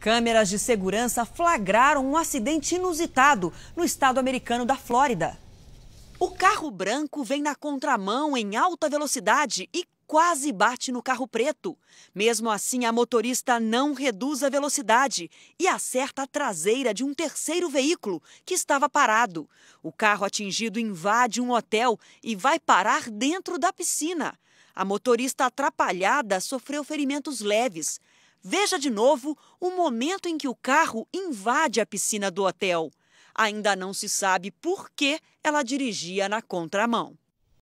Câmeras de segurança flagraram um acidente inusitado no estado americano da Flórida. O carro branco vem na contramão em alta velocidade e quase bate no carro preto. Mesmo assim, a motorista não reduz a velocidade e acerta a traseira de um terceiro veículo que estava parado. O carro atingido invade um hotel e vai parar dentro da piscina. A motorista atrapalhada sofreu ferimentos leves. Veja de novo o momento em que o carro invade a piscina do hotel. Ainda não se sabe por que ela dirigia na contramão.